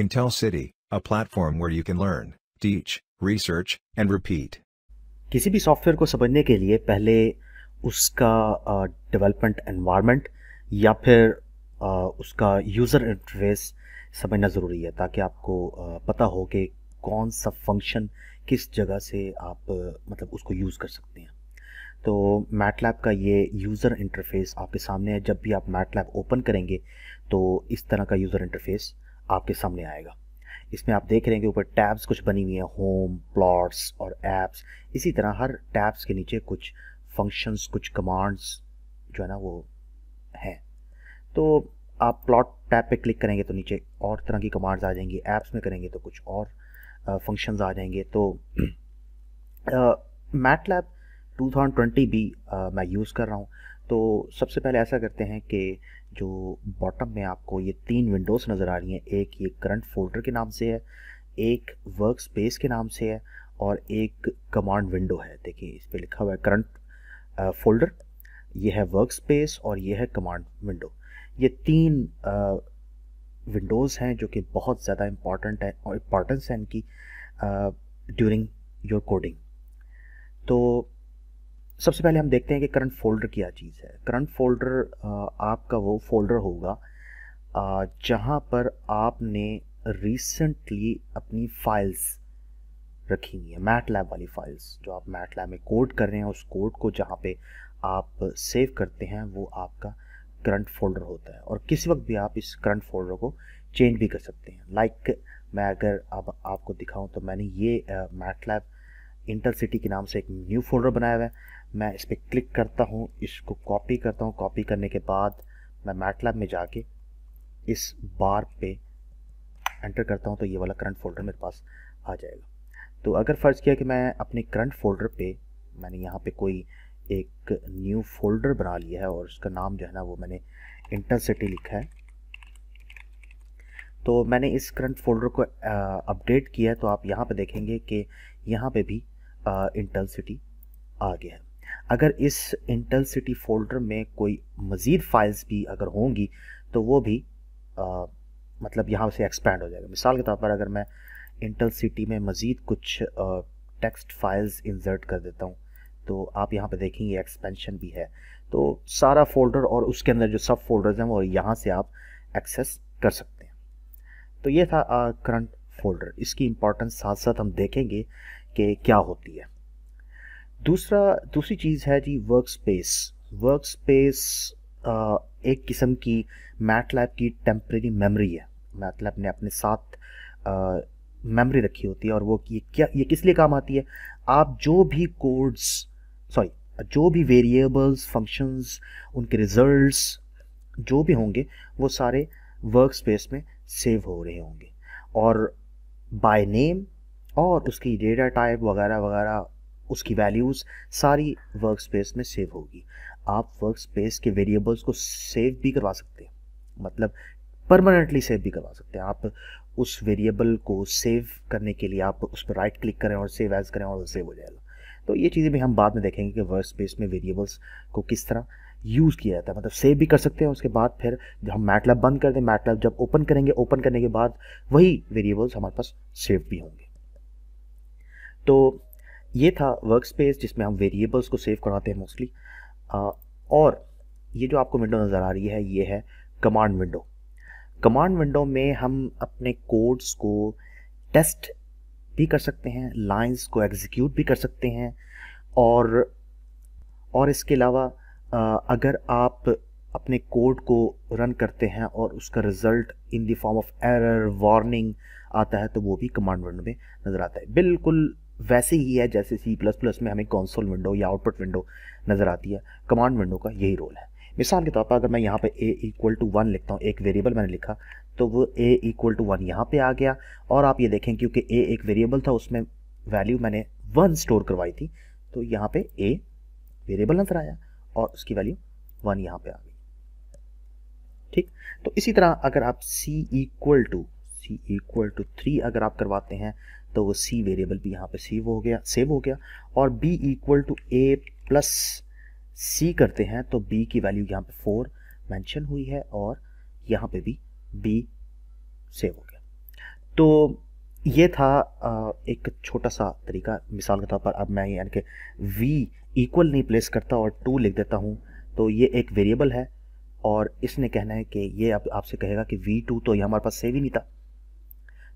Intel City, a platform where you can learn, teach, research, and repeat. किसी भी software को समझने के लिए पहले उसका डेवलपमेंट uh, एनवायरनमेंट या फिर uh, उसका यूज़र इंटरफेस समझना ज़रूरी है ताकि आपको uh, पता हो कि कौन सा फंक्शन किस जगह से आप uh, मतलब उसको यूज़ कर सकते हैं तो मैटलैब का ये यूज़र इंटरफेस आपके सामने है जब भी आप मैटलैब ओपन करेंगे तो इस तरह का यूज़र इंटरफेस आपके सामने आएगा इसमें आप देख रहे हैं कि ऊपर टैब्स कुछ बनी हुई हैं होम प्लॉट्स और ऐप्स इसी तरह हर टैब्स के नीचे कुछ फंक्शंस कुछ कमांड्स जो है ना वो हैं तो आप प्लॉट टैब पे क्लिक करेंगे तो नीचे और तरह की कमांड्स आ जाएंगी ऐप्स में करेंगे तो कुछ और फंक्शंस आ जाएंगे तो मैट लैब टू भी uh, मैं यूज़ कर रहा हूँ तो सबसे पहले ऐसा करते हैं कि जो बॉटम में आपको ये तीन विंडोज़ नज़र आ रही हैं एक ये करंट फोल्डर के नाम से है एक वर्क स्पेस के नाम से है और एक कमांड विंडो है देखिए इस पर लिखा हुआ है करंट फोल्डर ये है वर्क स्पेस और ये है कमांड विंडो ये तीन विंडोज़ हैं जो कि बहुत ज़्यादा इम्पॉर्टेंट है और इम्पॉर्टेंस है इनकी ड्यूरिंग योर कोडिंग तो सबसे पहले हम देखते हैं कि करंट फोल्डर क्या चीज़ है करंट फोल्डर आपका वो फोल्डर होगा जहाँ पर आपने रिसेंटली अपनी फाइल्स रखी हुई है मैट लैब वाली फाइल्स जो आप मैट लैब में कोड कर रहे हैं उस कोड को जहाँ पे आप सेव करते हैं वो आपका करंट फोल्डर होता है और किसी वक्त भी आप इस करंट फोल्डर को चेंज भी कर सकते हैं लाइक like, मैं अगर अब आपको दिखाऊं तो मैंने ये मैट लैब इंटर सिटी के नाम से एक न्यू फोल्डर बनाया हुआ है मैं इस पर क्लिक करता हूँ इसको कॉपी करता हूँ कॉपी करने के बाद मैं मैटलैब में जाके इस बार पे एंटर करता हूँ तो ये वाला करंट फोल्डर मेरे पास आ जाएगा तो अगर फ़र्ज़ किया कि मैं अपने करंट फोल्डर पे मैंने यहाँ पे कोई एक न्यू फोल्डर बना लिया है और उसका नाम जो है ना वो मैंने इंटरसिटी लिखा है तो मैंने इस करंट फोल्डर को अपडेट किया है तो आप यहाँ पे देखेंगे कि यहाँ पे भी इंटरसिटी आ गया है अगर इस सिटी फोल्डर में कोई मज़ीद फाइल्स भी अगर होंगी तो वो भी आ, मतलब यहाँ से एक्सपेंड हो जाएगा मिसाल के तौर पर अगर मैं इंटल सिटी में मज़ीद कुछ टेक्स्ट फाइल्स इंसर्ट कर देता हूँ तो आप यहाँ पर देखेंगे एक्सपेंशन भी है तो सारा फोल्डर और उसके अंदर जो सब फोल्डर्स हैं वो यहाँ से आप एक्सेस कर सकते हैं तो ये था करंट फोल्डर इसकी इंपॉर्टेंस साथ साथ हम देखेंगे कि क्या होती है दूसरा दूसरी चीज़ है जी वर्क स्पेस वर्क स्पेस एक किस्म की मैटलैब की टेम्प्रेरी मेमोरी है मैटलैब ने अपने साथ मेमोरी रखी होती है और वो ये क्या ये किस लिए काम आती है आप जो भी कोड्स सॉरी जो भी वेरिएबल्स फंक्शंस उनके रिजल्ट्स जो भी होंगे वो सारे वर्क स्पेस में सेव हो रहे होंगे और बाय नेम और उसकी डेटा टाइप वगैरह वगैरह उसकी वैल्यूज़ सारी वर्क स्पेस में सेव होगी आप वर्क स्पेस के वेरिएबल्स को सेव भी करवा सकते हैं मतलब परमानेंटली सेव भी करवा सकते हैं आप उस वेरिएबल को सेव करने के लिए आप उस पर राइट क्लिक करें और सेव एज करें और सेव हो जाएगा तो ये चीज़ें भी हम बाद में देखेंगे कि वर्क स्पेस में वेरिएबल्स को किस तरह यूज़ किया जाता है मतलब सेव भी कर सकते हैं उसके बाद फिर जब हम मैटलब बंद कर दें मैटलब जब ओपन करेंगे ओपन करने के बाद वही वेरिएबल्स हमारे पास सेव भी होंगे तो ये था वर्क स्पेस जिसमें हम वेरिएबल्स को सेव कराते हैं मोस्टली और ये जो आपको विंडो नज़र आ रही है ये है कमांड विंडो कमांड विंडो में हम अपने कोड्स को टेस्ट भी कर सकते हैं लाइंस को एग्जीक्यूट भी कर सकते हैं और और इसके अलावा अगर आप अपने कोड को रन करते हैं और उसका result in the form of error warning आता है तो वो भी कमांड विंडो में नज़र आता है बिल्कुल वैसे ही है जैसे सी प्लस प्लस में हमें कंसोल विंडो या आउटपुट विंडो नज़र आती है कमांड विंडो का यही रोल है मिसाल के तौर पर अगर मैं यहाँ पे a इक्वल टू वन लिखता हूँ एक वेरिएबल मैंने लिखा तो वो a इक्वल टू वन यहाँ पर आ गया और आप ये देखें क्योंकि a एक वेरिएबल था उसमें वैल्यू मैंने वन स्टोर करवाई थी तो यहाँ पर ए वेरिएबल नज़र आया और उसकी वैल्यू वन यहाँ पर आ गई ठीक तो इसी तरह अगर आप C equal to C equal to three अगर आप करवाते हैं तो वो सी वेरिएबल भी यहाँ पे सेव हो गया सेव हो गया और B equal to A plus C करते हैं तो बी की वैल्यू यहाँ पे फोर मेंशन हुई है और यहाँ पे भी बी सेव हो गया तो ये था एक छोटा सा तरीका मिसाल के तौर पर अब मैं यानी कि वी इक्वल नहीं प्लेस करता और टू लिख देता हूँ तो ये एक वेरिएबल है और इसने कहना है कि ये आप आपसे कहेगा कि वी टू तो ये हमारे पास सेव ही नहीं था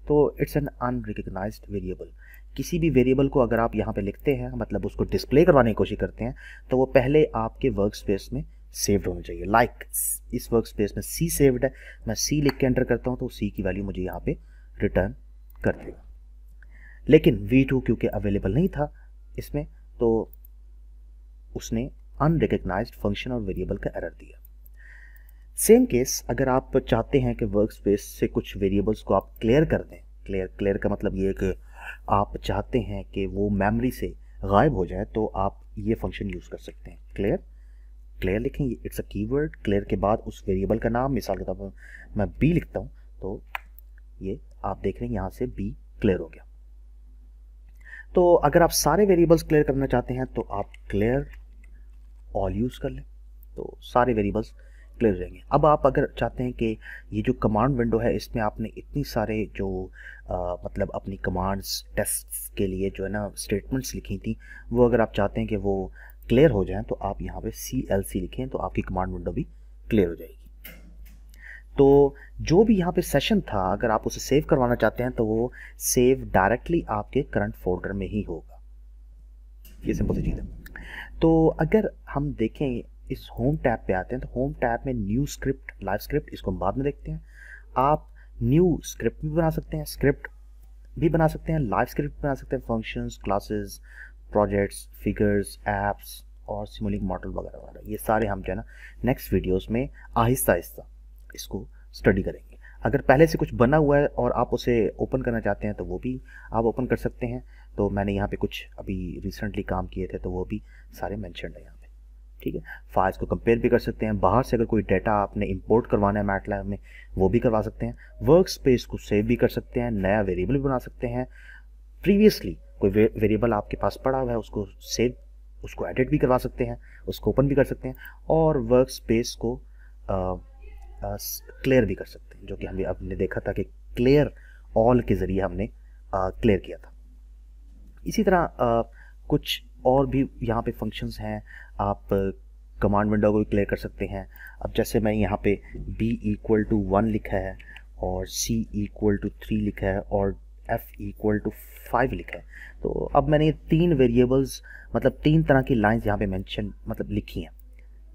तो इट्स एन अनरिकग्नाइज वेरिएबल किसी भी वेरिएबल को अगर आप यहाँ पे लिखते हैं मतलब उसको डिस्प्ले करवाने की कोशिश करते हैं तो वो पहले आपके वर्क स्पेस में सेव्ड होना चाहिए लाइक like, इस वर्क स्पेस में सी सेव्ड है मैं सी लिख के एंटर करता हूँ तो सी की वैल्यू मुझे यहाँ पे रिटर्न कर देगा लेकिन वी टू क्योंकि अवेलेबल नहीं था इसमें तो उसने अनरिकग्नाइज फंक्शन और वेरिएबल का एरर दिया सेम केस अगर आप चाहते हैं कि वर्क स्पेस से कुछ वेरिएबल्स को आप क्लियर कर दें क्लियर क्लियर का मतलब ये है कि आप चाहते हैं कि वो मेमोरी से गायब हो जाए तो आप ये फंक्शन यूज़ कर सकते हैं क्लियर क्लियर लिखें इट्स अ कीवर्ड क्लियर के बाद उस वेरिएबल का नाम मिसाल के तौर पर मैं बी लिखता हूँ तो ये आप देख रहे हैं यहाँ से बी क्लियर हो गया तो अगर आप सारे वेरिएबल्स क्लियर करना चाहते हैं तो आप क्लियर ऑल यूज़ कर लें तो सारे वेरिएबल्स क्लियर जाएंगे अब आप अगर चाहते हैं कि ये जो कमांड विंडो है इसमें आपने इतनी सारे जो आ, मतलब अपनी कमांड्स टेस्ट के लिए जो है ना स्टेटमेंट्स लिखी थी वो अगर आप चाहते हैं कि वो क्लियर हो जाएं तो आप यहाँ पे सी एल सी लिखें तो आपकी कमांड विंडो भी क्लियर हो जाएगी तो जो भी यहाँ पे सेशन था अगर आप उसे सेव करवाना चाहते हैं तो वो सेव डायरेक्टली आपके करंट फोल्डर में ही होगा ये सिंपल सी चीज़ है तो अगर हम देखें इस होम टैब पे आते हैं तो होम टैब में न्यू स्क्रिप्ट लाइव स्क्रिप्ट इसको हम बाद में देखते हैं आप न्यू स्क्रिप्ट भी बना सकते हैं स्क्रिप्ट भी बना सकते हैं लाइव स्क्रिप्ट बना सकते हैं functions classes projects figures apps और सिमुलिक मॉडल वगैरह वगैरह ये सारे हम जो है ना नेक्स्ट वीडियोज़ में आहिस्ता आहिस्ता इसको स्टडी करेंगे अगर पहले से कुछ बना हुआ है और आप उसे ओपन करना चाहते हैं तो वो भी आप ओपन कर सकते हैं तो मैंने यहाँ पे कुछ अभी रिसेंटली काम किए थे तो वो भी सारे मैंशन हैं यहाँ ठीक है फाइल्स को कंपेयर भी कर सकते हैं बाहर से अगर कोई डाटा आपने इंपोर्ट करवाना है मैटलैब में वो भी करवा सकते हैं वर्क स्पेस को सेव भी कर सकते हैं नया वेरिएबल भी बना सकते हैं प्रीवियसली कोई वेरिएबल आपके पास पड़ा हुआ है उसको सेव उसको एडिट भी करवा सकते हैं उसको ओपन भी कर सकते हैं और वर्क स्पेस को क्लियर भी कर सकते हैं जो कि हमने आपने देखा था कि क्लियर ऑल के ज़रिए हमने क्लियर किया था इसी तरह आ, कुछ और भी यहाँ पे फंक्शंस हैं आप कमांड uh, विंडो को क्लियर कर सकते हैं अब जैसे मैं यहाँ पे b इक्वल टू वन लिखा है और c इक्वल टू थ्री लिखा है और f इक्वल टू फाइव लिखा है तो अब मैंने तीन वेरिएबल्स मतलब तीन तरह की लाइंस यहाँ पे मेंशन मतलब लिखी हैं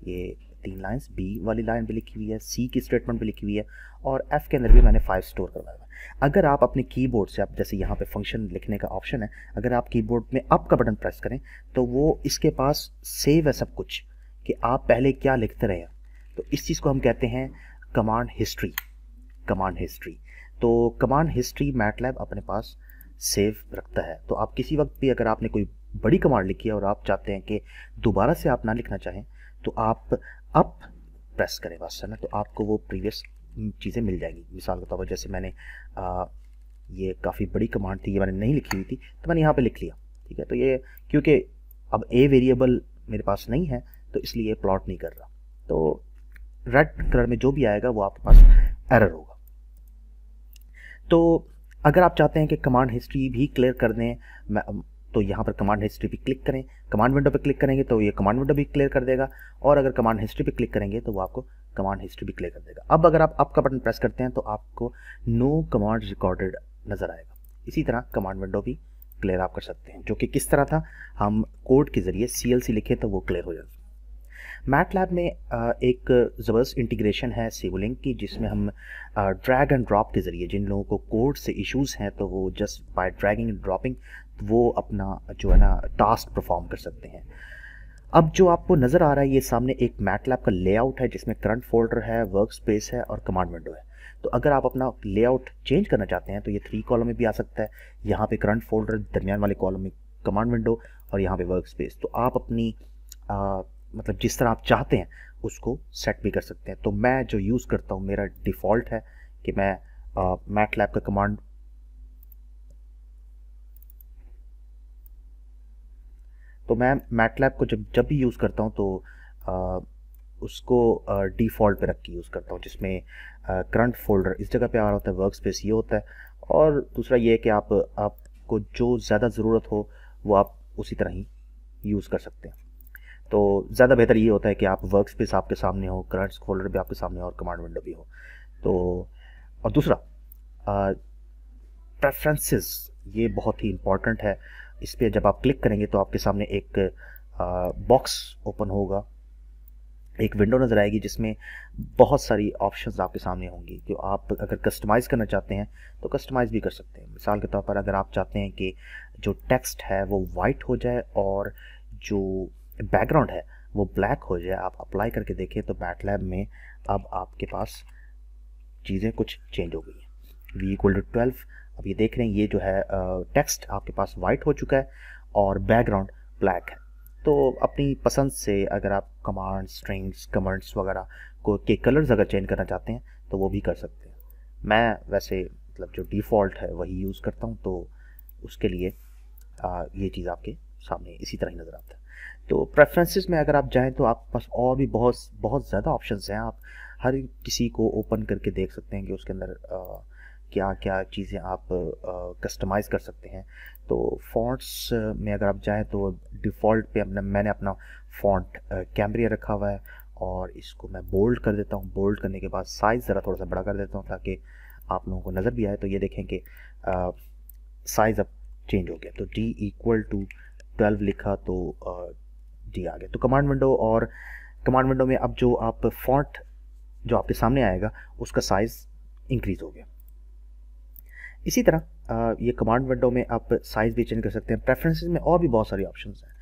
ये तीन लाइन्स बी वाली लाइन भी लिखी हुई है सी की स्टेटमेंट भी लिखी हुई है और एफ के अंदर भी मैंने फाइव स्टोर करवाया हुआ अगर आप अपने कीबोर्ड से आप जैसे यहाँ पे फंक्शन लिखने का ऑप्शन है अगर आप कीबोर्ड में अप का बटन प्रेस करें तो वो इसके पास सेव है सब कुछ कि आप पहले क्या लिखते रहे तो इस चीज़ को हम कहते हैं कमांड हिस्ट्री कमांड हिस्ट्री तो कमांड हिस्ट्री मैटलैब अपने पास सेव रखता है तो आप किसी वक्त भी अगर आपने कोई बड़ी कमांड लिखी है और आप चाहते हैं कि दोबारा से आप ना लिखना चाहें तो आप अप प्रेस करें बस है ना तो आपको वो प्रीवियस चीज़ें मिल जाएंगी मिसाल के तौर पर जैसे मैंने आ, ये काफ़ी बड़ी कमांड थी ये मैंने नहीं लिखी हुई थी तो मैंने यहाँ पे लिख लिया ठीक है तो ये क्योंकि अब ए वेरिएबल मेरे पास नहीं है तो इसलिए ये प्लॉट नहीं कर रहा तो रेड कलर में जो भी आएगा वो आपके पास एरर होगा तो अगर आप चाहते हैं कि कमांड हिस्ट्री भी क्लियर कर दें तो यहाँ पर कमांड हिस्ट्री पे क्लिक करें कमांड विंडो पे क्लिक करेंगे तो ये कमांड विंडो भी क्लियर कर देगा और अगर कमांड हिस्ट्री पे क्लिक करेंगे तो वो आपको कमांड हिस्ट्री भी क्लियर कर देगा अब अगर आप अप का बटन प्रेस करते हैं तो आपको नो कमांड रिकॉर्डेड नज़र आएगा इसी तरह कमांड विंडो भी क्लियर आप कर सकते हैं जो कि किस तरह था हम कोड के ज़रिए सी एल सी लिखे तो वो क्लियर हो जाएगा मैट लैब में एक ज़बरदस्त इंटीग्रेशन है सिवलिंग की जिसमें हम ड्रैग एंड ड्रॉप के ज़रिए जिन लोगों को कोड से इश्यूज हैं तो वो just by dragging and dropping वो अपना जो है ना टास्क परफॉर्म कर सकते हैं अब जो आपको नज़र आ रहा है ये सामने एक मैट लैब का लेआउट है जिसमें करंट फोल्डर है वर्क स्पेस है और कमांड विंडो है तो अगर आप अपना लेआउट चेंज करना चाहते हैं तो ये थ्री कॉलम में भी आ सकता है यहाँ पे करंट फोल्डर दरमियान वाले कॉलम में कमांड विंडो और यहाँ पे वर्क स्पेस तो आप अपनी आ, मतलब जिस तरह आप चाहते हैं उसको सेट भी कर सकते हैं तो मैं जो यूज़ करता हूँ मेरा डिफ़ॉल्ट है कि मैं मैट लैब का कमांड तो मैं मैटलैब को जब जब भी यूज़ करता हूँ तो आ, उसको डिफ़ॉल्ट पे रख के यूज़ करता हूँ जिसमें करंट फोल्डर इस जगह पे आ रहा होता है वर्क स्पेस ये होता है और दूसरा ये है कि आप आपको जो ज़्यादा ज़रूरत हो वो आप उसी तरह ही यूज़ कर सकते हैं तो ज़्यादा बेहतर ये होता है कि आप वर्क स्पेस आपके सामने हो करंट फोल्डर भी आपके सामने हो और कमांड विंडो भी हो तो और दूसरा प्रेफरेंसेस ये बहुत ही इम्पॉर्टेंट है इस पर जब आप क्लिक करेंगे तो आपके सामने एक बॉक्स ओपन होगा एक विंडो नज़र आएगी जिसमें बहुत सारी ऑप्शंस आपके सामने होंगी जो आप अगर कस्टमाइज़ करना चाहते हैं तो कस्टमाइज़ भी कर सकते हैं मिसाल के तौर पर अगर आप चाहते हैं कि जो टेक्स्ट है वो वाइट हो जाए और जो बैकग्राउंड है वो ब्लैक हो जाए आप अप्लाई करके देखें तो बैट लैब में अब आपके पास चीज़ें कुछ चेंज हो गई हैं वी इक्वल टू ट्वेल्व अब ये देख रहे हैं ये जो है टेक्स्ट आपके पास वाइट हो चुका है और बैकग्राउंड ब्लैक है तो अपनी पसंद से अगर आप कमांड स्ट्रिंग्स कमेंट्स वगैरह को के कलर्स अगर चेंज करना चाहते हैं तो वो भी कर सकते हैं मैं वैसे मतलब जो डिफ़ॉल्ट है वही यूज़ करता हूँ तो उसके लिए आ, ये चीज़ आपके सामने इसी तरह ही नज़र आता है तो प्रेफरेंसेस में अगर आप जाएँ तो आपके पास और भी बहुत बहुत ज़्यादा ऑप्शन हैं आप हर किसी को ओपन करके देख सकते हैं कि उसके अंदर क्या क्या चीज़ें आप कस्टमाइज़ कर सकते हैं तो फॉन्ट्स में अगर आप जाएँ तो डिफ़ॉल्ट पे अपना मैंने अपना फॉन्ट कैमरिया रखा हुआ है और इसको मैं बोल्ड कर देता हूँ बोल्ड करने के बाद साइज़ ज़रा थोड़ा सा बड़ा कर देता हूँ ताकि आप लोगों को नज़र भी आए तो ये देखें कि साइज़ अब चेंज हो गया तो डी इक्वल टू ट्वेल्व लिखा तो डी आ गया तो कमांड विंडो और कमांड विंडो में अब जो आप फॉन्ट जो आपके सामने आएगा उसका साइज़ इंक्रीज़ हो गया इसी तरह ये कमांड विंडो में आप साइज़ भी चेंज कर सकते हैं प्रेफरेंसेस में और भी बहुत सारी ऑप्शन हैं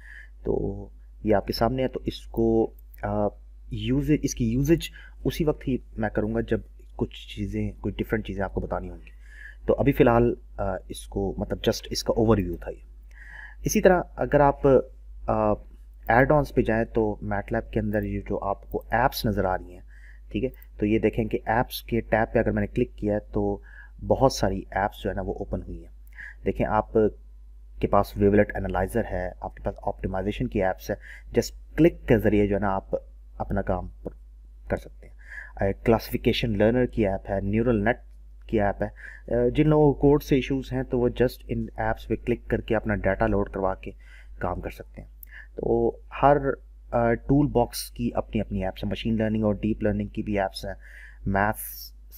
तो ये आपके सामने है तो इसको यूजेज इसकी यूजेज उसी वक्त ही मैं करूँगा जब कुछ चीज़ें कुछ डिफरेंट चीज़ें आपको बतानी होंगी तो अभी फ़िलहाल इसको मतलब जस्ट इसका ओवरव्यू था ये इसी तरह अगर आप एड ऑनस पर जाएँ तो मैटलैब के अंदर ये जो आपको ऐप्स नज़र आ रही हैं ठीक है तो ये देखें कि ऐप्स के टैब पे अगर मैंने क्लिक किया है तो बहुत सारी ऐप्स जो है ना वो ओपन हुई हैं देखें आप के पास वेवलेट एनालाइज़र है आपके पास ऑप्टिमाइजेशन की ऐप्स है जस्ट क्लिक के ज़रिए जो है ना आप अपना काम कर सकते हैं क्लासिफिकेशन लर्नर की ऐप है न्यूरल नेट की ऐप है जिन लोगों को कोड से इश्यूज़ हैं तो वो जस्ट इन ऐप्स पे क्लिक करके अपना डाटा लोड करवा के काम कर सकते हैं तो हर टूल बॉक्स की अपनी अपनी ऐप्स है मशीन लर्निंग और डीप लर्निंग की भी ऐप्स हैं मैथ्स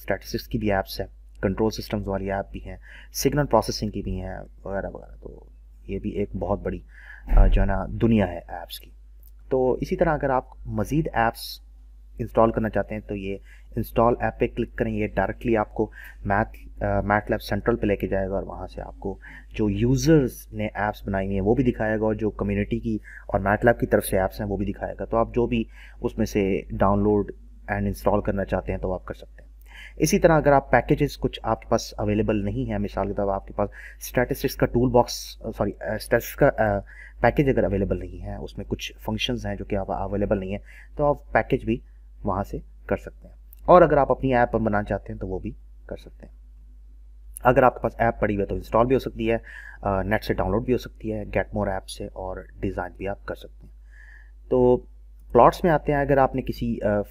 स्टैटिस्टिक्स की भी ऐप्स हैं कंट्रोल सिस्टम्स वाली ऐप भी हैं सिग्नल प्रोसेसिंग की भी हैं वगैरह वगैरह तो ये भी एक बहुत बड़ी जो है ना दुनिया है ऐप्स की तो इसी तरह अगर आप मज़ीद ऐप्स इंस्टॉल करना चाहते हैं तो ये इंस्टॉल ऐप पे क्लिक करें ये डायरेक्टली आपको मैथ मैट लैब सेंट्रल पे लेके जाएगा और वहाँ से आपको जो यूज़र्स ने ऐप्स बनाई हुई हैं वो भी दिखाएगा और जो कम्युनिटी की और मैट लैब की तरफ से ऐप्स हैं वो भी दिखाएगा तो आप जो भी उसमें से डाउनलोड एंड इंस्टॉल करना चाहते हैं तो आप कर सकते हैं इसी तरह अगर आप पैकेजेस कुछ आपके पास अवेलेबल नहीं है मिसाल के तौर पर आपके पास स्टैटिस्टिक्स का टूल बॉक्स सॉरी स्टैटिस्टिक्स का पैकेज अगर अवेलेबल नहीं है उसमें कुछ फंक्शंस हैं जो कि आप अवेलेबल नहीं है तो आप पैकेज भी वहाँ से कर सकते हैं और अगर आप अपनी ऐप बनाना चाहते हैं तो वो भी कर सकते हैं अगर आपके पास ऐप पड़ी हुई है तो इंस्टॉल भी हो सकती है नेट से डाउनलोड भी हो सकती है गेट मोर ऐप से और डिज़ाइन भी आप कर सकते हैं तो प्लॉट्स में आते हैं अगर आपने किसी आ,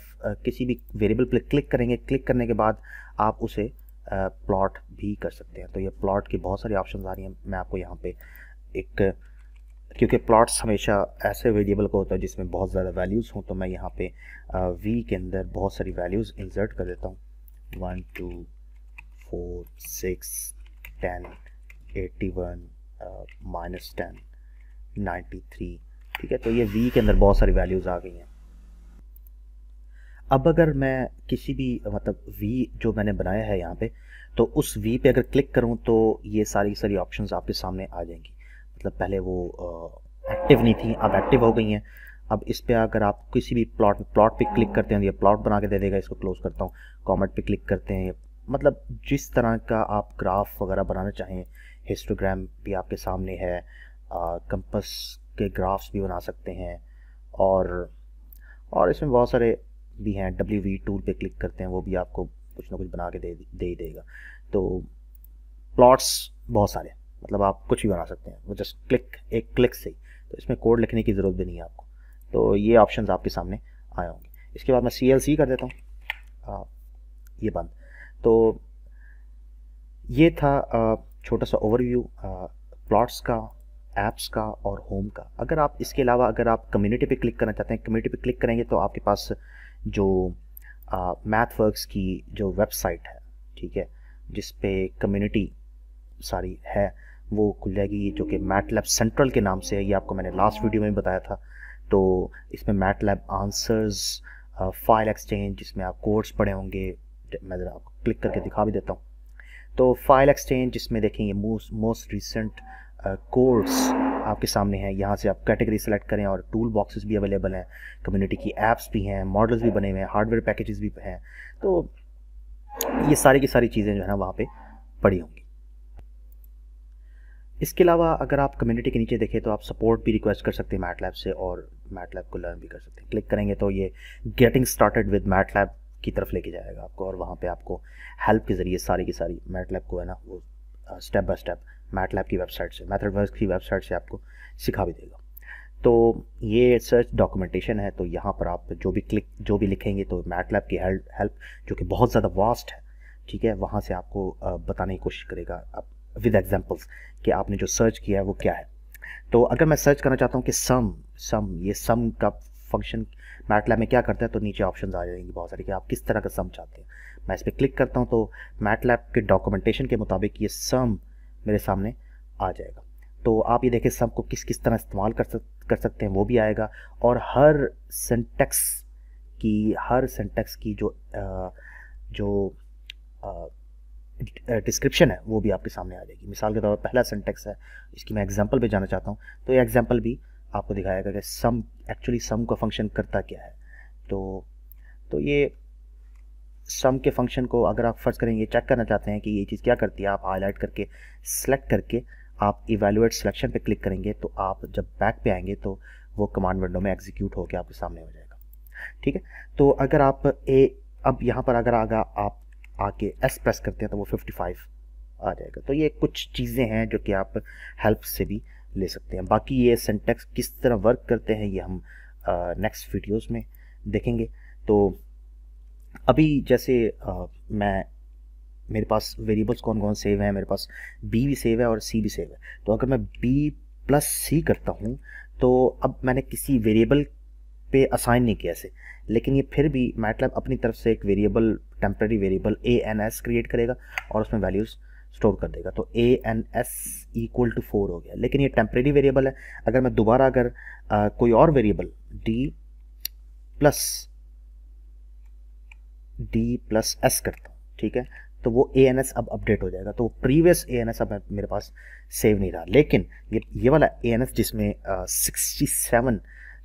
किसी भी वेरिएबल पर क्लिक करेंगे क्लिक करने के बाद आप उसे प्लॉट भी कर सकते हैं तो ये प्लॉट के बहुत सारे ऑप्शन आ रही हैं मैं आपको यहाँ पे एक क्योंकि प्लॉट्स हमेशा ऐसे वेरिएबल का होता है जिसमें बहुत ज़्यादा वैल्यूज़ हों तो मैं यहाँ पे वी के अंदर बहुत सारी वैल्यूज़ इंसर्ट कर देता हूँ one two four six ten eighty one minus ten ninety three ठीक है तो ये वी के अंदर बहुत सारी वैल्यूज़ आ गई हैं अब अगर मैं किसी भी मतलब वी जो मैंने बनाया है यहाँ पे तो उस वी पे अगर क्लिक करूँ तो ये सारी सारी ऑप्शंस आपके सामने आ जाएंगी मतलब पहले वो एक्टिव नहीं थी अब एक्टिव हो गई हैं अब इस पर अगर आप किसी भी प्लॉट प्लॉट पे क्लिक करते हैं तो ये प्लॉट बना के दे देगा इसको क्लोज करता हूँ कॉमेंट पे क्लिक करते हैं मतलब जिस तरह का आप ग्राफ वगैरह बनाना चाहें हिस्टोग्राम भी आपके सामने है कंपस के ग्राफ्स भी बना सकते हैं और और इसमें बहुत सारे भी हैं डब्ल्यू वी टूल पर क्लिक करते हैं वो भी आपको कुछ ना कुछ बना के दे दे देगा तो प्लॉट्स बहुत सारे मतलब आप कुछ भी बना सकते हैं वो जस्ट क्लिक एक क्लिक से ही तो इसमें कोड लिखने की ज़रूरत भी नहीं है आपको तो ये ऑप्शन आपके सामने आए होंगे इसके बाद मैं सी एल सी कर देता हूँ ये बंद तो ये था छोटा सा ओवरव्यू प्लॉट्स का ऐप्स का और होम का अगर आप इसके अलावा अगर आप कम्युनिटी पे क्लिक करना चाहते हैं कम्युनिटी पे क्लिक करेंगे तो आपके पास जो मैथ की जो वेबसाइट है ठीक है जिस पे कम्युनिटी सारी है वो खुल जाएगी जो कि मैट लैब सेंट्रल के नाम से है ये आपको मैंने लास्ट वीडियो में बताया था तो इसमें MATLAB answers file exchange जिसमें आप कोर्स पढ़े होंगे मैं ज़रा आपको क्लिक करके दिखा भी देता हूँ तो फाइल एक्सचेंज जिसमें देखेंगे मोस्ट मोस्ट रिसेंट कोर्स आपके सामने हैं यहाँ से आप कैटेगरी सेलेक्ट करें और टूल बॉक्सेस भी अवेलेबल हैं कम्युनिटी की एप्स भी हैं मॉडल्स भी बने हुए हैं हार्डवेयर पैकेजेस भी हैं तो ये सारी की सारी चीज़ें जो है ना वहाँ पर पड़ी होंगी इसके अलावा अगर आप कम्युनिटी के नीचे देखें तो आप सपोर्ट भी रिक्वेस्ट कर सकते हैं लैब से और लैब को लर्न भी कर सकते हैं क्लिक करेंगे तो ये गेटिंग स्टार्टेड विद लैब की तरफ लेके जाएगा आपको और वहाँ पे आपको हेल्प के ज़रिए सारी की सारी मैटलैब को है ना वो स्टेप बाय स्टेप मैट की वेबसाइट से मैथड वर्क की वेबसाइट से आपको सिखा भी देगा तो ये सर्च डॉक्यूमेंटेशन है तो यहाँ पर आप जो भी क्लिक जो भी लिखेंगे तो मैट की हेल्प जो कि बहुत ज़्यादा वास्ट है ठीक है वहाँ से आपको बताने की कोशिश करेगा आप विद एग्जाम्पल्स कि आपने जो सर्च किया है वो क्या है तो अगर मैं सर्च करना चाहता हूँ कि सम सम ये सम का फंक्शन मैटलैब में क्या करता है तो नीचे ऑप्शन आ जाएंगे बहुत सारे कि आप किस तरह का सम चाहते हैं मैं इस पर क्लिक करता हूँ तो मैटलैब के डॉक्यूमेंटेशन के मुताबिक ये सम मेरे सामने आ जाएगा तो आप ये देखें सब को किस किस तरह इस्तेमाल कर सक कर सकते हैं वो भी आएगा और हर सेंटेक्स की हर सेंटेक्स की जो आ, जो डिस्क्रिप्शन है वो भी आपके सामने आ जाएगी मिसाल के तौर पर पहला सेंटेक्स है इसकी मैं एग्जांपल पे जाना चाहता हूँ तो ये एग्जांपल भी आपको दिखाएगा कि सम एक्चुअली सम का फंक्शन करता क्या है तो तो ये सम के फंक्शन को अगर आप फर्ज करेंगे चेक करना चाहते हैं कि ये चीज़ क्या करती है आप हाईलाइट करके सेलेक्ट करके आप इवेलुएट सिलेक्शन पे क्लिक करेंगे तो आप जब बैक पे आएंगे तो वो कमांड विंडो में एग्जीक्यूट होकर आपके सामने हो जाएगा ठीक है तो अगर आप ए अब यहाँ पर अगर आगा आप आके एस प्रेस करते हैं तो वो 55 आ जाएगा तो ये कुछ चीज़ें हैं जो कि आप हेल्प से भी ले सकते हैं बाकी ये सेंटेक्स किस तरह वर्क करते हैं ये हम नेक्स्ट वीडियोज़ में देखेंगे तो अभी जैसे आ, मैं मेरे पास वेरिएबल्स कौन कौन सेव हैं मेरे पास बी भी सेव है और सी भी सेव है तो अगर मैं बी प्लस सी करता हूँ तो अब मैंने किसी वेरिएबल पे असाइन नहीं किया इसे लेकिन ये फिर भी मैटलैब अपनी तरफ से एक variable temporary variable A N S create करेगा और उसमें वैल्यूज़ स्टोर कर देगा तो A N S equal to four हो गया लेकिन ये टेम्प्रेरी वेरिएबल है अगर मैं दोबारा अगर आ, कोई और variable D plus D plus S करता हूँ ठीक है तो वो ए एन एस अब अपडेट हो जाएगा तो प्रीवियस ए एन एस अब मेरे पास सेव नहीं रहा लेकिन ये ये वाला ए एन एस जिसमें सिक्सटी सेवन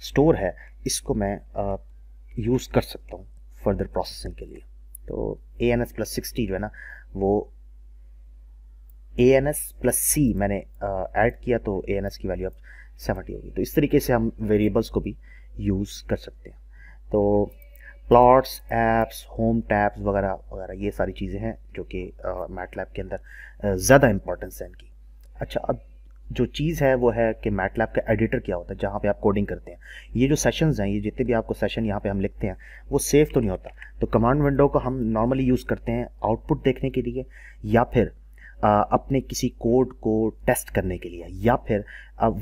स्टोर है इसको मैं यूज़ कर सकता हूँ फर्दर प्रोसेसिंग के लिए तो A N S plus sixty जो है ना वो A N S plus C मैंने ऐड किया तो ए एन एस की वैल्यू अब सेवेंटी होगी तो इस तरीके से हम वेरिएबल्स को भी यूज़ कर सकते हैं तो प्लॉट्स एप्स होम टैब्स वगैरह वगैरह ये सारी चीज़ें हैं जो कि मैटलैब के अंदर ज़्यादा इंपॉर्टेंस है इनकी अच्छा अब जो चीज़ है वो है कि मैटलैब का एडिटर क्या होता है जहाँ पे आप कोडिंग करते हैं ये जो सेशंस हैं ये जितने भी आपको सेशन यहाँ पे हम लिखते हैं वो सेफ़ तो नहीं होता तो कमांड विंडो को हम नॉर्मली यूज़ करते हैं आउटपुट देखने के लिए या फिर आ, अपने किसी कोड को टेस्ट करने के लिए या फिर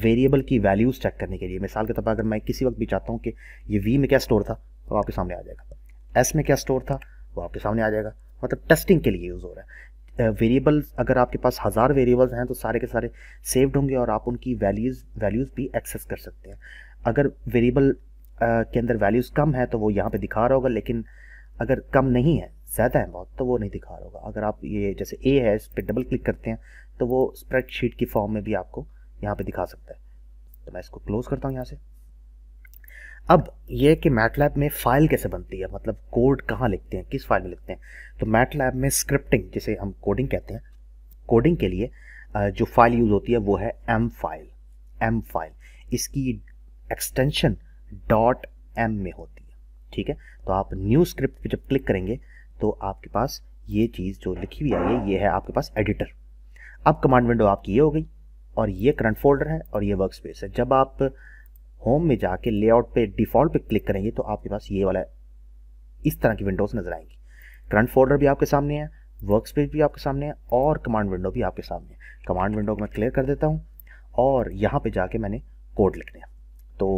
वेरिएबल की वैल्यूज़ चेक करने के लिए मिसाल के तौर पर अगर मैं किसी वक्त भी चाहता हूँ कि ये वी में क्या स्टोर था वो आपके सामने आ जाएगा एस में क्या स्टोर था वो आपके सामने आ जाएगा मतलब टेस्टिंग के लिए यूज़ हो रहा है वेरिएबल्स uh, अगर आपके पास हज़ार वेरिएबल्स हैं तो सारे के सारे सेव्ड होंगे और आप उनकी वैल्यूज़ वैल्यूज़ भी एक्सेस कर सकते हैं अगर वेरिएबल uh, के अंदर वैल्यूज़ कम है तो वो यहाँ पे दिखा रहा होगा लेकिन अगर कम नहीं है ज़्यादा है बहुत तो वो नहीं दिखा रहा होगा अगर आप ये जैसे ए है इस पर डबल क्लिक करते हैं तो वो स्प्रेडशीट की फॉर्म में भी आपको यहाँ पर दिखा सकता है तो मैं इसको क्लोज़ करता हूँ यहाँ से अब यह कि मैट लैब में फ़ाइल कैसे बनती है मतलब कोड कहाँ लिखते हैं किस फाइल में लिखते हैं तो मैट लैब में स्क्रिप्टिंग जिसे हम कोडिंग कहते हैं कोडिंग के लिए जो फाइल यूज़ होती है वो है एम फाइल एम फाइल इसकी एक्सटेंशन डॉट एम में होती है ठीक है तो आप न्यू स्क्रिप्ट पे जब क्लिक करेंगे तो आपके पास ये चीज़ जो लिखी हुई आई है ये है आपके पास एडिटर अब कमांड विंडो आपकी ये हो गई और ये करंट फोल्डर है और ये वर्क स्पेस है जब आप होम में जाके लेआउट पे डिफ़ॉल्ट पे क्लिक करेंगे तो आपके पास ये वाला इस तरह की विंडोज़ नज़र आएंगी करंट फोल्डर भी आपके सामने है वर्क स्पेस भी आपके सामने है और कमांड विंडो भी आपके सामने है कमांड विंडो को मैं क्लियर कर देता हूँ और यहाँ पे जाके मैंने कोड लिखने हैं तो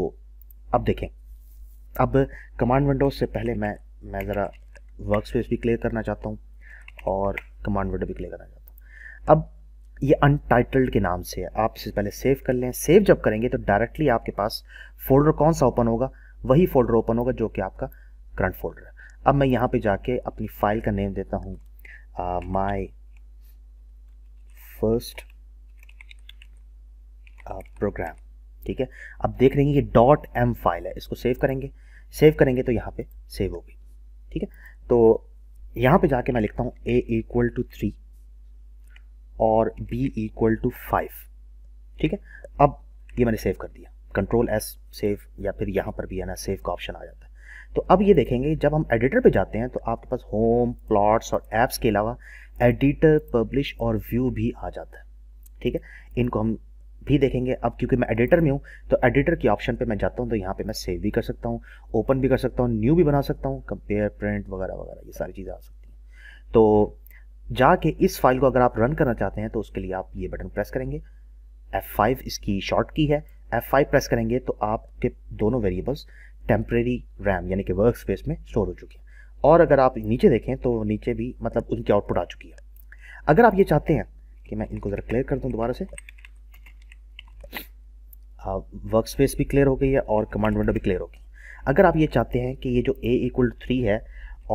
अब देखें अब कमांड विंडो से पहले मैं मैं ज़रा वर्क स्पेस भी क्लियर करना चाहता हूँ और कमांड विंडो भी क्लियर करना चाहता हूँ अब ये अनटाइटल्ड के नाम से है आप इसे पहले सेव कर लें सेव जब करेंगे तो डायरेक्टली आपके पास फोल्डर कौन सा ओपन होगा वही फोल्डर ओपन होगा जो कि आपका करंट फोल्डर है अब मैं यहाँ पे जाके अपनी फाइल का नेम देता हूँ माय फर्स्ट प्रोग्राम ठीक है अब देख रहे हैं ये डॉट एम फाइल है इसको सेव करेंगे सेव करेंगे तो यहाँ पे सेव होगी ठीक है तो यहाँ पे जाके मैं लिखता हूँ ए इक्वल टू थ्री और b इक्वल टू फाइव ठीक है अब ये मैंने सेव कर दिया कंट्रोल एस सेव या फिर यहाँ पर भी है ना सेव का ऑप्शन आ जाता है तो अब ये देखेंगे जब हम एडिटर पे जाते हैं तो आपके पास होम प्लॉट्स और एप्स के अलावा एडिटर पब्लिश और व्यू भी आ जाता है ठीक है इनको हम भी देखेंगे अब क्योंकि मैं एडिटर में हूँ तो एडिटर के ऑप्शन पे मैं जाता हूँ तो यहाँ पे मैं सेव भी कर सकता हूँ ओपन भी कर सकता हूँ न्यू भी बना सकता हूँ कंपेयर प्रिंट वगैरह वगैरह ये सारी चीज़ें आ सकती हैं तो जाके इस फाइल को अगर आप रन करना चाहते हैं तो उसके लिए आप ये बटन प्रेस करेंगे F5 इसकी शॉर्ट की है F5 प्रेस करेंगे तो आपके दोनों वेरिएबल्स टेम्प्रेरी रैम यानी कि वर्क स्पेस में स्टोर हो चुकी हैं और अगर आप नीचे देखें तो नीचे भी मतलब उनकी आउटपुट आ चुकी है अगर आप ये चाहते हैं कि मैं इनको ज़रा क्लियर कर दूँ दोबारा से वर्क स्पेस भी क्लियर हो गई है और कमांड विंडो भी क्लियर हो गई अगर आप ये चाहते हैं कि ये जो ए इक्वल टू थ्री है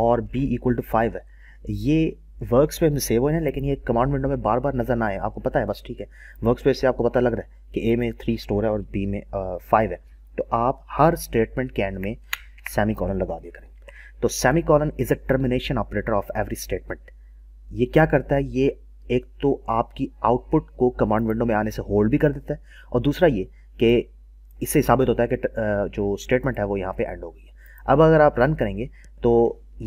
और बी इक्वल टू फाइव है ये वर्क स्पेस में सेव हुए हैं लेकिन ये कमांड विंडो में बार बार नजर ना आए आपको पता है बस ठीक है वर्क स्पेस से आपको पता लग रहा है कि ए में थ्री स्टोर है और बी में फाइव है तो आप हर स्टेटमेंट के एंड में सेमी कॉलन लगा दिया करें तो semicolon is a termination operator of every statement ये क्या करता है ये एक तो आपकी आउटपुट को कमांड विंडो में आने से होल्ड भी कर देता है और दूसरा ये कि इससे साबित होता है कि जो स्टेटमेंट है वो यहाँ पे एंड हो गई है अब अगर आप रन करेंगे तो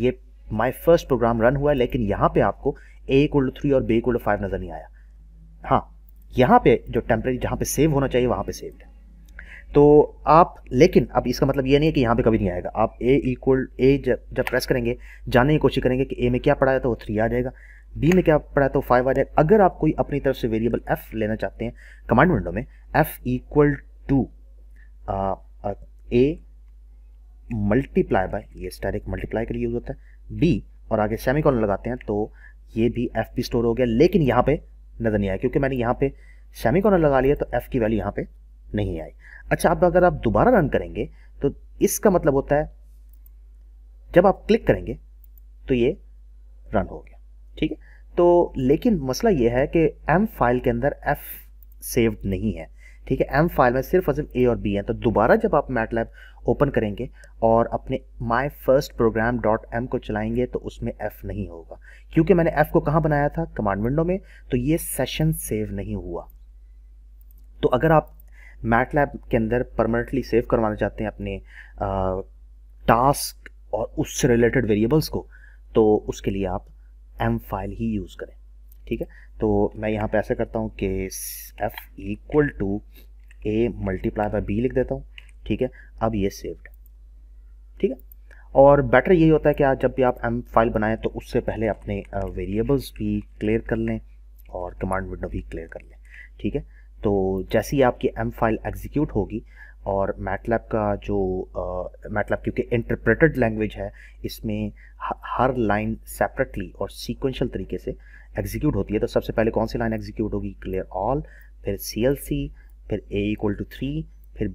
ये माय फर्स्ट प्रोग्राम रन हुआ है लेकिन यहाँ पे आपको ए इक्वल थ्री और बी इक्वल फाइव नज़र नहीं आया हाँ यहाँ पे जो टेम्प्रेरी जहाँ पे सेव होना चाहिए वहाँ पे सेव्ड है तो आप लेकिन अब इसका मतलब ये नहीं है कि यहाँ पे कभी नहीं आएगा आप ए इक्वल ए जब जब प्रेस करेंगे जानने की कोशिश करेंगे कि ए में क्या पढ़ाया है तो वो थ्री आ जाएगा बी में क्या पढ़ाया है तो फाइव आ जाएगा अगर आप कोई अपनी तरफ से वेरिएबल एफ लेना चाहते हैं कमांड विंडो में F equal to A multiply by ये स्टैटिक मल्टीप्लाई के लिए यूज़ होता है बी और आगे सेमीकॉलन लगाते हैं तो ये भी एफ भी स्टोर हो गया लेकिन यहाँ पे नज़र नहीं आया क्योंकि मैंने यहाँ पे सेमीकॉलन लगा लिया तो एफ की वैल्यू यहाँ पे नहीं आई अच्छा अब अगर आप दोबारा रन करेंगे तो इसका मतलब होता है जब आप क्लिक करेंगे तो ये रन हो गया ठीक है तो लेकिन मसला ये है कि एम फाइल के अंदर एफ सेव्ड नहीं है ठीक है एम फाइल में सिर्फ और सिर्फ ए और बी है तो दोबारा जब आप मैट लैब ओपन करेंगे और अपने my first program dot M को चलाएंगे तो उसमें एफ़ नहीं होगा क्योंकि मैंने एफ़ को कहाँ बनाया था कमांड विंडो में तो ये सेशन सेव नहीं हुआ तो अगर आप मैट लैब के अंदर परमानेंटली सेव करवाना चाहते हैं अपने टास्क और उससे रिलेटेड वेरिएबल्स को तो उसके लिए आप एम फाइल ही यूज़ करें ठीक है तो मैं यहाँ पे ऐसे करता हूँ कि F equal to A multiply by B लिख देता हूँ ठीक है अब ये सेव्ड ठीक है और बेटर यही होता है कि आज जब भी आप एम फाइल बनाएं तो उससे पहले अपने वेरिएबल्स भी क्लियर कर लें और कमांड विंडो भी क्लियर कर लें ठीक है तो जैसे ही आपकी एम फाइल एग्जीक्यूट होगी और मैटलैब का जो मैटलैब क्योंकि इंटरप्रेटेड लैंग्वेज है इसमें हर लाइन सेपरेटली और सीक्वेंशियल तरीके से एग्जीक्यूट होती है तो सबसे पहले कौन सी लाइन एग्जीक्यूट होगी क्लियर ऑल फिर सी एल सी फिर ए इक्वल टू थ्री फिर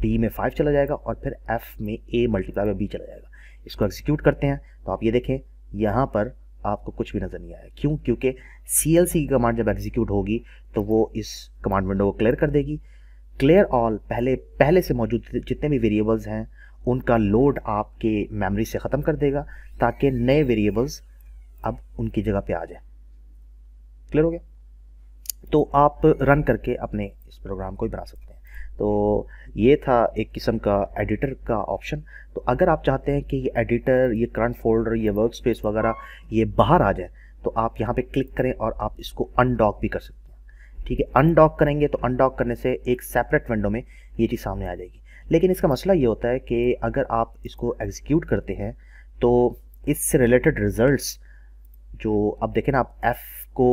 बी में फाइव चला जाएगा और फिर एफ में ए मल्टीप्लाई में बी चला जाएगा इसको एग्जीक्यूट करते हैं तो आप ये देखें यहाँ पर आपको कुछ भी नज़र नहीं आया क्यों क्योंकि सी एल सी की कमांड जब एग्जीक्यूट होगी तो वो इस कमांड विंडो को क्लियर कर देगी क्लियर ऑल पहले पहले से मौजूद जितने भी वेरिएबल्स हैं उनका लोड आपके मेमोरी से ख़त्म कर देगा ताकि नए वेरिएबल्स अब उनकी जगह पे आ जाए क्लियर हो गया तो आप रन करके अपने इस प्रोग्राम को ही बना सकते हैं तो ये था एक किस्म का एडिटर का ऑप्शन तो अगर आप चाहते हैं कि ये एडिटर ये करंट फोल्डर ये वर्क स्पेस वगैरह ये बाहर आ जाए तो आप यहाँ पर क्लिक करें और आप इसको अनडॉक भी कर सकते हैं ठीक है अनडॉक करेंगे तो अनडॉक करने से एक सेपरेट विंडो में ये चीज़ सामने आ जाएगी लेकिन इसका मसला ये होता है कि अगर आप इसको एग्जीक्यूट करते हैं तो इससे रिलेटेड रिजल्ट्स जो अब देखें ना आप एफ़ को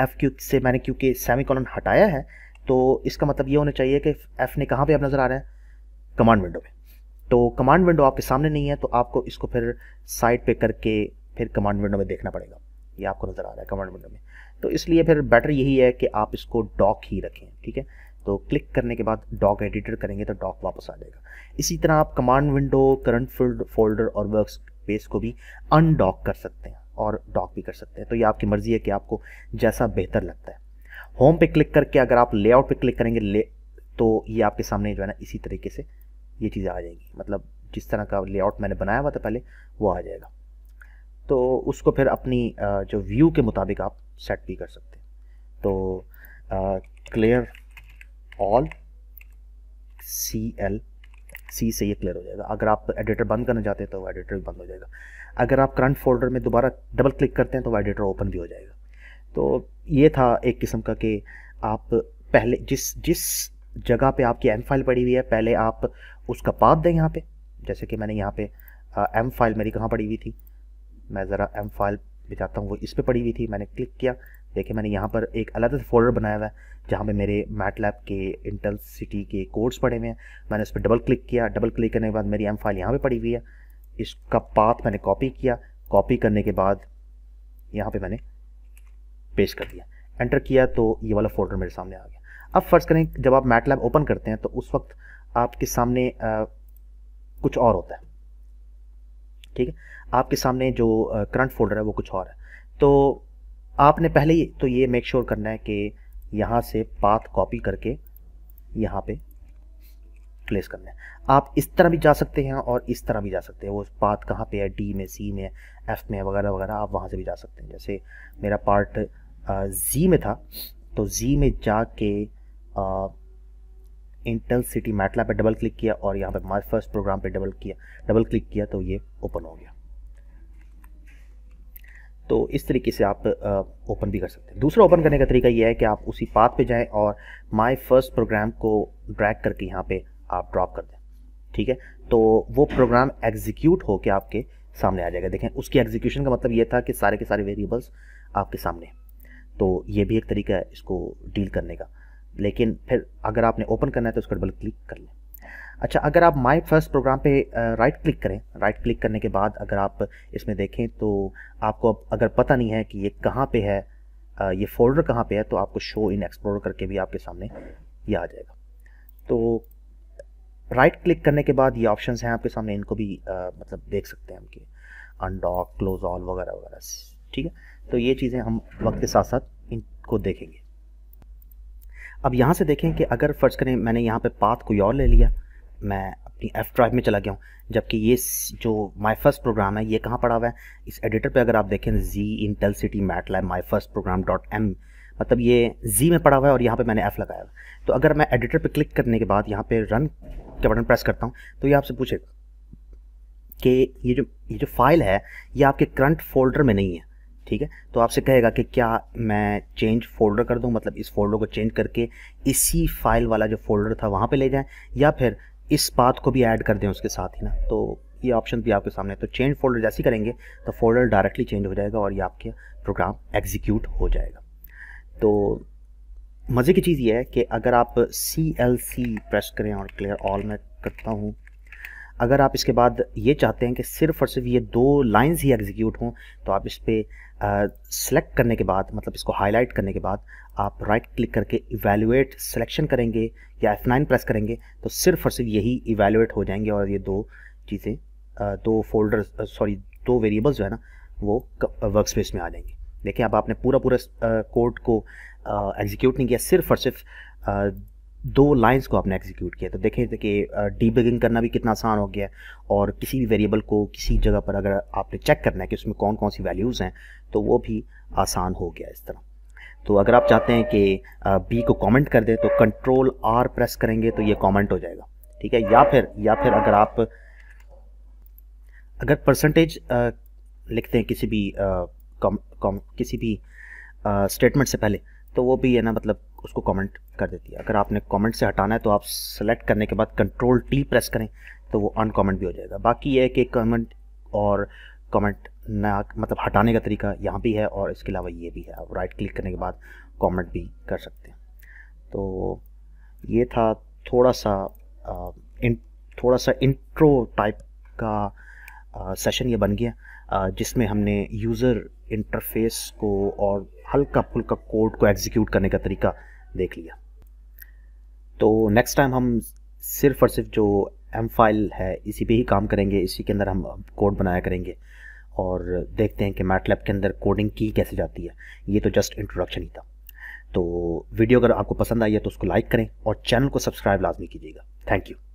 एफ़ क्यू से मैंने क्योंकि सेमी कॉलन हटाया है तो इसका मतलब ये होना चाहिए कि एफ़ ने कहाँ पे आप नज़र आ रहे हैं कमांड विंडो में तो कमांड विंडो आपके सामने नहीं है तो आपको इसको फिर साइड पे करके फिर कमांड विंडो में देखना पड़ेगा ये आपको नज़र आ रहा है कमांड विंडो में तो इसलिए फिर बेटर यही है कि आप इसको डॉक ही रखें ठीक है तो क्लिक करने के बाद डॉक एडिटर करेंगे तो डॉक वापस आ जाएगा इसी तरह आप command window current field folder और वर्क स्पेस को भी अनडॉक कर सकते हैं और डॉक भी कर सकते हैं तो ये आपकी मर्ज़ी है कि आपको जैसा बेहतर लगता है होम पे क्लिक करके अगर आप लेआउट पे क्लिक करेंगे ले तो ये आपके सामने जो है ना इसी तरीके से ये चीज़ें आ जाएंगी मतलब जिस तरह का लेआउट मैंने बनाया हुआ था पहले वो आ जाएगा तो उसको फिर अपनी जो व्यू के मुताबिक आप सेट भी कर सकते हैं तो clear all C L C से ये क्लियर हो जाएगा अगर आप एडिटर बंद करना चाहते हैं तो एडिटर भी बंद हो जाएगा अगर आप करंट फोल्डर में दोबारा डबल क्लिक करते हैं तो एडिटर ओपन भी हो जाएगा तो ये था एक किस्म का कि आप पहले जिस जिस जगह पे आपकी एम फाइल पड़ी हुई है पहले आप उसका पाथ दें यहाँ पे जैसे कि मैंने यहाँ पे एम फाइल मेरी कहाँ पड़ी हुई थी मैं ज़रा एम फाइल जाता हूँ वो इस पर पड़ी हुई थी मैंने क्लिक किया देखिए मैंने यहाँ पर एक अलग से फोल्डर बनाया हुआ है जहाँ पे मेरे मैट लैब के इंटल सिटी के कोर्स पड़े हुए हैं मैंने उस पर डबल क्लिक किया डबल क्लिक करने के बाद मेरी एम फाइल यहाँ पे पड़ी हुई है इसका पाथ मैंने कॉपी किया कॉपी करने के बाद यहाँ पे मैंने पेश कर दिया एंटर किया तो ये वाला फोल्डर मेरे सामने आ गया अब फर्ज करें जब आप लैब ओपन करते हैं तो उस वक्त आपके सामने आ, कुछ और होता है ठीक है आपके सामने जो करंट फोल्डर है वो कुछ और है तो आपने पहले ही तो ये मेक श्योर sure करना है कि यहाँ से पाथ कॉपी करके यहाँ पे प्लेस करना है आप इस तरह भी जा सकते हैं और इस तरह भी जा सकते हैं वो पाथ कहाँ पे है डी में सी में एफ में वगैरह वगैरह आप वहाँ से भी जा सकते हैं जैसे मेरा पार्ट जी में था तो जी में जा के इंटेल सिटी मैटला पे डबल क्लिक किया और यहाँ पे माई फर्स्ट प्रोग्राम पे डबल किया डबल क्लिक किया तो ये ओपन हो गया तो इस तरीके से आप ओपन भी कर सकते हैं दूसरा ओपन करने का तरीका ये है कि आप उसी पाथ पे जाएं और माई फर्स्ट प्रोग्राम को ड्रैग करके यहाँ पे आप ड्रॉप कर दें ठीक है तो वो प्रोग्राम एग्जीक्यूट होकर आपके सामने आ जाएगा देखें उसकी एग्जीक्यूशन का मतलब ये था कि सारे के सारे वेरिएबल्स आपके सामने तो ये भी एक तरीका है इसको डील करने का लेकिन फिर अगर आपने ओपन करना है तो उसका डबल क्लिक कर लें अच्छा अगर आप माई फर्स्ट प्रोग्राम पे राइट क्लिक करें राइट क्लिक करने के बाद अगर आप इसमें देखें तो आपको अब अगर पता नहीं है कि ये कहाँ पे है ये फोल्डर कहाँ पे है तो आपको शो इन एक्सप्लोर करके भी आपके सामने ये आ जाएगा तो राइट क्लिक करने के बाद ये ऑप्शंस हैं आपके सामने इनको भी आ, मतलब देख सकते हैं हम कि अनडॉक क्लोज ऑल वगैरह वगैरह ठीक है तो ये चीज़ें हम वक्त के साथ साथ इनको देखेंगे अब यहाँ से देखें कि अगर फ़र्ज़ करें मैंने यहाँ पे पाथ कोई और ले लिया मैं अपनी एफ ड्राइव में चला गया हूँ जबकि ये जो माई फर्स्ट प्रोग्राम है ये कहाँ पड़ा हुआ है इस एडिटर पे अगर आप देखें G Intel city MATLAB my first program dot M मतलब ये जी में पड़ा हुआ है और यहाँ पे मैंने एफ़ लगाया हुआ तो अगर मैं एडिटर पे क्लिक करने के बाद यहाँ पे रन का बटन प्रेस करता हूँ तो ये आपसे पूछेगा कि ये जो ये जो फाइल है ये आपके करंट फोल्डर में नहीं है ठीक है तो आपसे कहेगा कि क्या मैं चेंज फोल्डर कर दूँ मतलब इस फोल्डर को चेंज करके इसी फाइल वाला जो फोल्डर था वहाँ पे ले जाएं या फिर इस पाथ को भी ऐड कर दें उसके साथ ही ना तो ये ऑप्शन भी आपके सामने तो चेंज फोल्डर जैसे ही करेंगे तो फोल्डर डायरेक्टली चेंज हो जाएगा और ये आपके प्रोग्राम एग्जीक्यूट हो जाएगा तो मज़े की चीज़ ये है कि अगर आप सी एल सी प्रेस करें और क्लियर ऑल मैं करता हूँ अगर आप इसके बाद ये चाहते हैं कि सिर्फ और सिर्फ ये दो लाइंस ही एग्जीक्यूट हों तो आप इस पर सेलेक्ट करने के बाद मतलब इसको हाईलाइट करने के बाद आप राइट right क्लिक करके इवेलुएट सिलेक्शन करेंगे या F9 प्रेस करेंगे तो सिर्फ और सिर्फ यही इवेलुएट हो जाएंगे और ये दो चीज़ें दो फोल्डर सॉरी दो वेरिएबल्स जो है ना वो वर्क स्पेस में आ जाएंगे देखिए अब आपने पूरा पूरा कोड को एग्जीक्यूट नहीं किया सिर्फ और सिर्फ दो लाइंस को आपने एग्जीक्यूट किया तो देखें कि डीबगिंग करना भी कितना आसान हो गया है और किसी भी वेरिएबल को किसी जगह पर अगर आपने चेक करना है कि उसमें कौन कौन सी वैल्यूज़ हैं तो वो भी आसान हो गया इस तरह तो अगर आप चाहते हैं कि बी को कमेंट कर दें तो कंट्रोल आर प्रेस करेंगे तो ये कमेंट हो जाएगा ठीक है या फिर या फिर अगर आप अगर परसेंटेज लिखते हैं किसी भी कौम, कौम, किसी भी स्टेटमेंट से पहले तो वो भी है ना मतलब उसको कमेंट कर देती है अगर आपने कमेंट से हटाना है तो आप सेलेक्ट करने के बाद कंट्रोल टी प्रेस करें तो वो अनकमेंट भी हो जाएगा बाकी ये है कि कमेंट और कमेंट ना मतलब हटाने का तरीका यहाँ भी है और इसके अलावा ये भी है आप राइट क्लिक करने के बाद कमेंट भी कर सकते हैं तो ये था थोड़ा सा आ, इन थोड़ा सा इंट्रो टाइप का आ, सेशन ये बन गया जिसमें हमने यूज़र इंटरफेस को और हल्का फुल्का कोड को एग्जीक्यूट करने का तरीका देख लिया तो नेक्स्ट टाइम हम सिर्फ और सिर्फ जो एम फाइल है इसी पे ही काम करेंगे इसी के अंदर हम कोड बनाया करेंगे और देखते हैं कि मैटलैब के अंदर कोडिंग की कैसे जाती है ये तो जस्ट इंट्रोडक्शन ही था तो वीडियो अगर आपको पसंद आई है तो उसको लाइक करें और चैनल को सब्सक्राइब लाजमी कीजिएगा थैंक यू